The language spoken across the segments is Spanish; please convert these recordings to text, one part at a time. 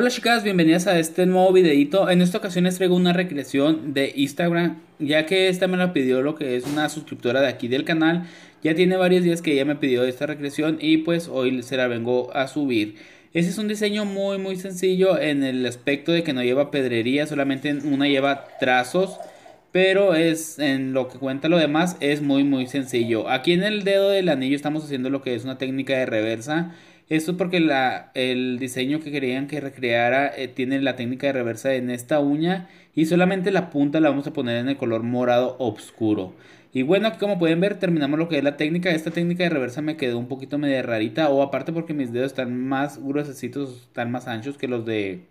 Hola chicas, bienvenidas a este nuevo videito. En esta ocasión les traigo una recreación de Instagram, ya que esta me la pidió lo que es una suscriptora de aquí del canal. Ya tiene varios días que ella me pidió esta recreación y pues hoy se la vengo a subir. Ese es un diseño muy muy sencillo en el aspecto de que no lleva pedrería, solamente una lleva trazos pero es en lo que cuenta lo demás es muy muy sencillo. Aquí en el dedo del anillo estamos haciendo lo que es una técnica de reversa. Esto porque la, el diseño que querían que recreara eh, tiene la técnica de reversa en esta uña y solamente la punta la vamos a poner en el color morado oscuro. Y bueno, aquí como pueden ver terminamos lo que es la técnica. Esta técnica de reversa me quedó un poquito medio rarita o aparte porque mis dedos están más gruesos, están más anchos que los de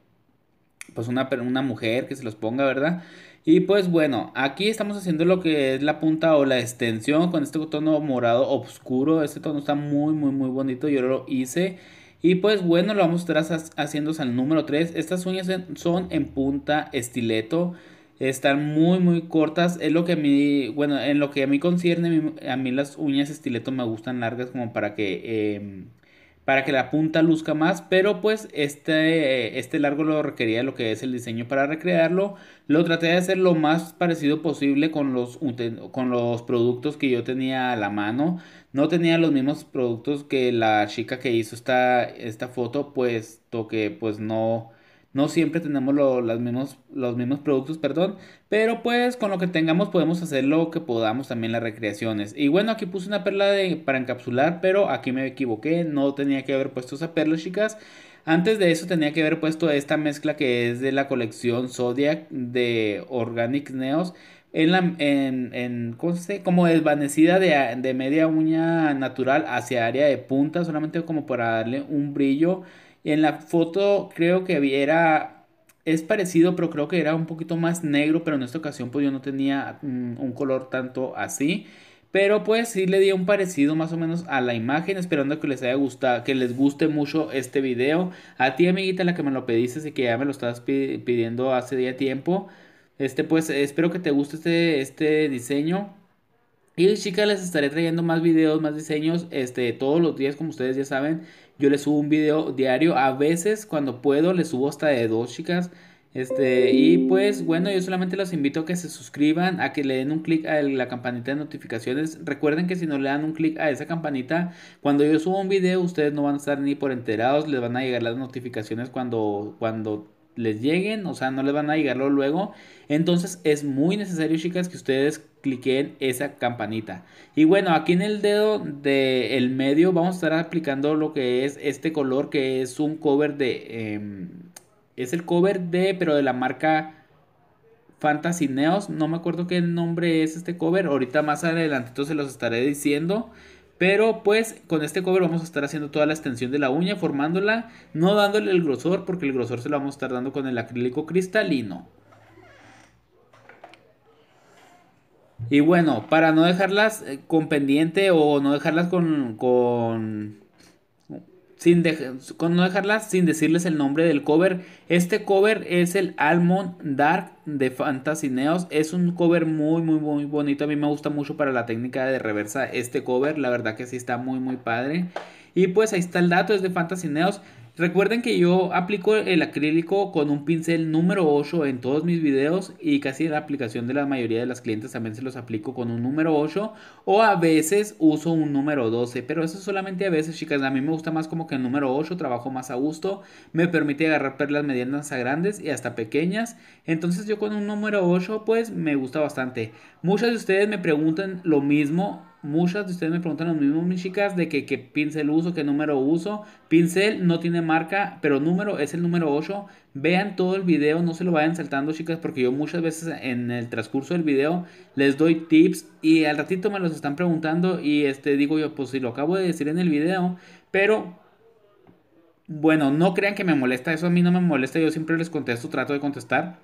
pues una, una mujer que se los ponga, ¿verdad? Y pues bueno, aquí estamos haciendo lo que es la punta o la extensión con este tono morado oscuro. Este tono está muy, muy, muy bonito. Yo lo hice. Y pues bueno, lo vamos a estar haciendo al número 3. Estas uñas son en punta estileto. Están muy, muy cortas. Es lo que a mí, bueno, en lo que a mí concierne, a mí las uñas estileto me gustan largas como para que... Em, para que la punta luzca más, pero pues este, este largo lo requería lo que es el diseño para recrearlo. Lo traté de hacer lo más parecido posible con los, con los productos que yo tenía a la mano. No tenía los mismos productos que la chica que hizo esta, esta foto, puesto que pues no no siempre tenemos los mismos productos, perdón, pero pues con lo que tengamos podemos hacer lo que podamos también las recreaciones. Y bueno, aquí puse una perla de, para encapsular, pero aquí me equivoqué, no tenía que haber puesto esa perla, chicas. Antes de eso tenía que haber puesto esta mezcla que es de la colección Zodiac de Organic Neos. En la, en, en ¿cómo se Como desvanecida de, de media uña natural hacia área de punta, solamente como para darle un brillo en la foto creo que era, es parecido, pero creo que era un poquito más negro, pero en esta ocasión pues yo no tenía mm, un color tanto así. Pero pues sí le di un parecido más o menos a la imagen, esperando que les haya gustado, que les guste mucho este video. A ti amiguita, la que me lo pediste y que ya me lo estás pidiendo hace día tiempo. Este pues espero que te guste este, este diseño. Y chicas, les estaré trayendo más videos, más diseños, este, todos los días, como ustedes ya saben. Yo le subo un video diario. A veces, cuando puedo, les subo hasta de dos chicas. Este, y pues bueno, yo solamente los invito a que se suscriban, a que le den un clic a la campanita de notificaciones. Recuerden que si no le dan un clic a esa campanita, cuando yo subo un video, ustedes no van a estar ni por enterados, les van a llegar las notificaciones cuando, cuando les lleguen, o sea, no les van a llegarlo luego. Entonces es muy necesario, chicas, que ustedes cliquen esa campanita. Y bueno, aquí en el dedo del medio vamos a estar aplicando lo que es este color, que es un cover de... Em, es el cover de, pero de la marca... Fantasy Neos, no me acuerdo qué nombre es este cover, ahorita más adelante se los estaré diciendo. Pero pues con este cover vamos a estar haciendo toda la extensión de la uña, formándola, no dándole el grosor, porque el grosor se lo vamos a estar dando con el acrílico cristalino. Y bueno, para no dejarlas eh, con pendiente o no dejarlas con, con sin no dejarlas sin decirles el nombre del cover. Este cover es el Almond Dark de Fantasy Neos. Es un cover muy, muy, muy bonito. A mí me gusta mucho para la técnica de reversa este cover. La verdad que sí está muy, muy padre. Y pues ahí está el dato, es de Fantasy Neos. Recuerden que yo aplico el acrílico con un pincel número 8 en todos mis videos y casi la aplicación de la mayoría de las clientes también se los aplico con un número 8 o a veces uso un número 12, pero eso solamente a veces chicas, a mí me gusta más como que el número 8, trabajo más a gusto, me permite agarrar perlas medianas a grandes y hasta pequeñas, entonces yo con un número 8 pues me gusta bastante. Muchas de ustedes me preguntan lo mismo muchas de ustedes me preguntan lo mismo, mis chicas, de que qué pincel uso, qué número uso. Pincel no tiene marca, pero número es el número 8. Vean todo el video, no se lo vayan saltando, chicas, porque yo muchas veces en el transcurso del video les doy tips y al ratito me los están preguntando y este digo yo, pues si lo acabo de decir en el video, pero bueno, no crean que me molesta eso, a mí no me molesta, yo siempre les contesto, trato de contestar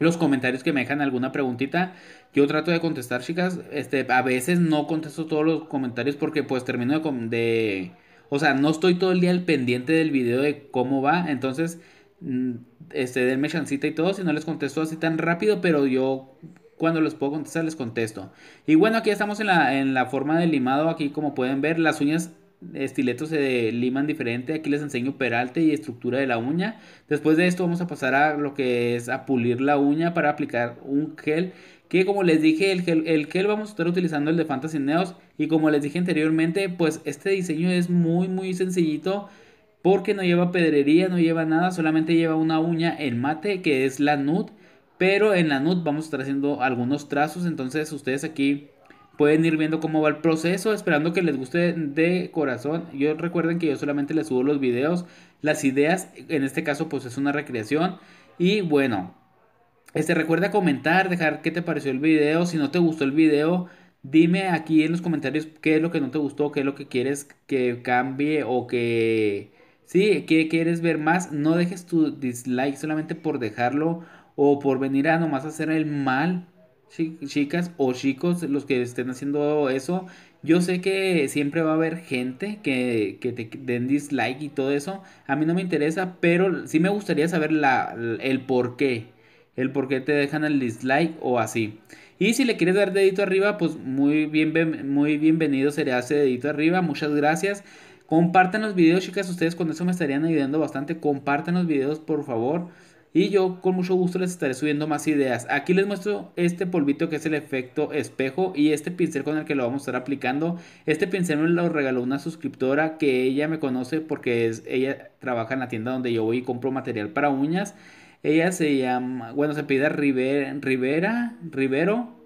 los comentarios que me dejan alguna preguntita. Yo trato de contestar, chicas. Este, a veces no contesto todos los comentarios porque pues termino de, o sea, no estoy todo el día al pendiente del video de cómo va, entonces mm, este denme chancita y todo, si no les contesto así tan rápido, pero yo cuando les puedo contestar les contesto. Y bueno, aquí estamos en la, en la forma de limado, aquí como pueden ver, las uñas estiletos de lima diferente. Aquí les enseño peralte y estructura de la uña. Después de esto vamos a pasar a lo que es a pulir la uña para aplicar un gel. Que como les dije, el gel, el gel vamos a estar utilizando el de Fantasy Neos. Y como les dije anteriormente, pues este diseño es muy muy sencillito. Porque no lleva pedrería, no lleva nada. Solamente lleva una uña en mate que es la nude. Pero en la nude vamos a estar haciendo algunos trazos. Entonces ustedes aquí pueden ir viendo cómo va el proceso, esperando que les guste de corazón. Yo recuerden que yo solamente les subo los videos, las ideas, en este caso pues es una recreación. Y bueno, este recuerda comentar, dejar qué te pareció el video, si no te gustó el video, dime aquí en los comentarios qué es lo que no te gustó, qué es lo que quieres que cambie o que sí, qué quieres ver más. No dejes tu dislike solamente por dejarlo o por venir a nomás hacer el mal chicas o chicos los que estén haciendo eso. Yo sé que siempre va a haber gente que, te den dislike y todo eso. A mí no me interesa, pero sí me gustaría saber el por qué. El por qué te dejan el dislike o así. Y si le quieres dar dedito arriba, pues muy, bien, muy bienvenido sería ese dedito arriba. Muchas gracias. Compartan los videos, chicas. Ustedes con eso me estarían ayudando bastante. Compartan los videos, por favor. Y yo con mucho gusto les estaré subiendo más ideas. Aquí les muestro este polvito que es el efecto espejo y este pincel con el que lo vamos a estar aplicando. Este pincel me lo regaló una suscriptora que ella me conoce porque es, ella trabaja en la tienda donde yo voy y compro material para uñas. Ella se llama, bueno, se pide Rivera, Rivero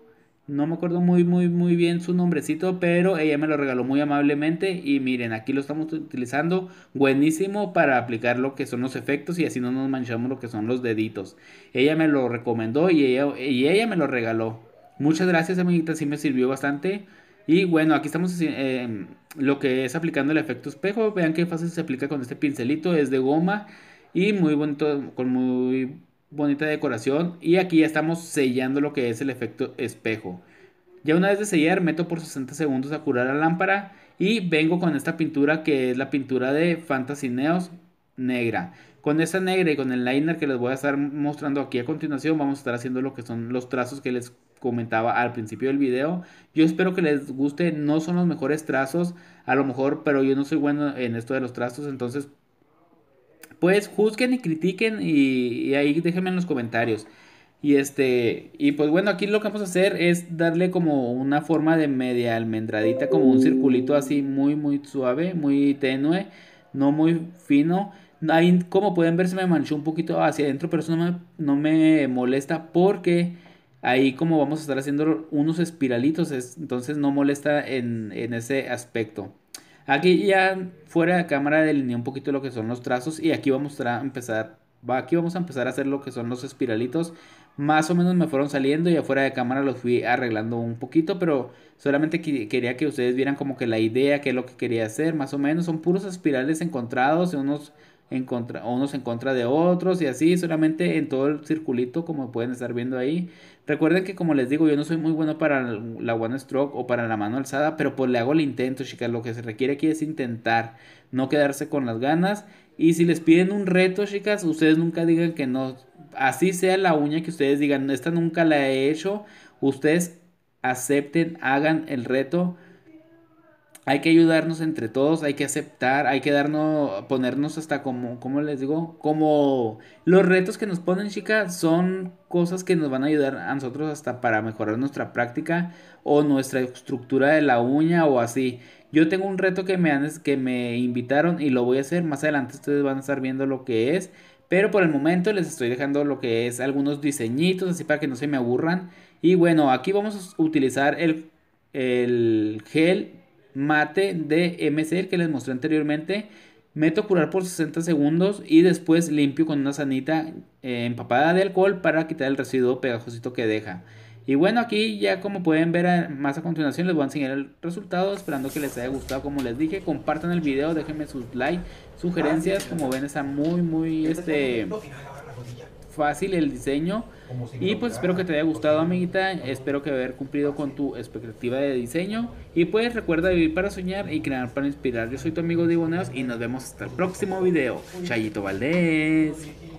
no me acuerdo muy, muy, muy bien su nombrecito, pero ella me lo regaló muy amablemente. Y miren, aquí lo estamos utilizando buenísimo para aplicar lo que son los efectos y así no nos manchamos lo que son los deditos. Ella me lo recomendó y ella, y ella me lo regaló. Muchas gracias, amiguita, sí me sirvió bastante. Y bueno, aquí estamos eh, lo que es aplicando el efecto espejo. Vean qué fácil se aplica con este pincelito, es de goma y muy bonito, con muy bonita decoración y aquí ya estamos sellando lo que es el efecto espejo. Ya una vez de sellar meto por 60 segundos a curar la lámpara y vengo con esta pintura que es la pintura de Fantasy Neos negra. Con esa negra y con el liner que les voy a estar mostrando aquí a continuación vamos a estar haciendo lo que son los trazos que les comentaba al principio del video. Yo espero que les guste, no son los mejores trazos, a lo mejor, pero yo no soy bueno en esto de los trazos, entonces pues juzguen y critiquen y, ahí déjenme en los comentarios. Y este, y pues bueno, aquí lo que vamos a hacer es darle como una forma de media almendradita, como un circulito así muy, muy suave, muy tenue, no muy fino. Ahí, como pueden ver, se me manchó un poquito hacia adentro, pero eso no me, molesta porque ahí como vamos a estar haciendo unos espiralitos, entonces no molesta en, en ese aspecto. Aquí ya fuera de cámara delineé un poquito lo que son los trazos y aquí vamos a empezar, aquí vamos a empezar a hacer lo que son los espiralitos. Más o menos me fueron saliendo y afuera de cámara los fui arreglando un poquito, pero solamente quería que ustedes vieran como que la idea, qué es lo que quería hacer, más o menos. Son puros espirales encontrados, en unos en contra, unos en contra de otros y así, solamente en todo el circulito como pueden estar viendo ahí. Recuerden que como les digo, yo no soy muy bueno para la one stroke o para la mano alzada, pero pues le hago el intento, chicas. Lo que se requiere aquí es intentar, no quedarse con las ganas. Y si les piden un reto, chicas, ustedes nunca digan que no. Así sea la uña que ustedes digan, esta nunca la he hecho. Ustedes acepten, hagan el reto hay que ayudarnos entre todos, hay que aceptar, hay que darnos, ponernos hasta como, ¿cómo les digo? Como los retos que nos ponen, chicas, son cosas que nos van a ayudar a nosotros hasta para mejorar nuestra práctica o nuestra estructura de la uña o así. Yo tengo un reto que me, han, que me invitaron y lo voy a hacer más adelante, ustedes van a estar viendo lo que es. Pero por el momento les estoy dejando lo que es algunos diseñitos así para que no se me aburran. Y bueno, aquí vamos a utilizar el, el gel mate de MCL que les mostré anteriormente. Meto a curar por 60 segundos y después limpio con una sanita eh, empapada de alcohol para quitar el residuo pegajosito que deja. Y bueno, aquí ya como pueden ver eh, más a continuación les voy a enseñar el resultado, esperando que les haya gustado como les dije, compartan el video, déjenme sus likes, sugerencias, como ven está muy muy este, este fácil el diseño. Y pues espero que te haya gustado, amiguita. Espero que haber cumplido con tu expectativa de diseño. Y pues recuerda vivir para soñar y crear para inspirar. Yo soy tu amigo Diboneos y nos vemos hasta el próximo video. Chayito Valdés.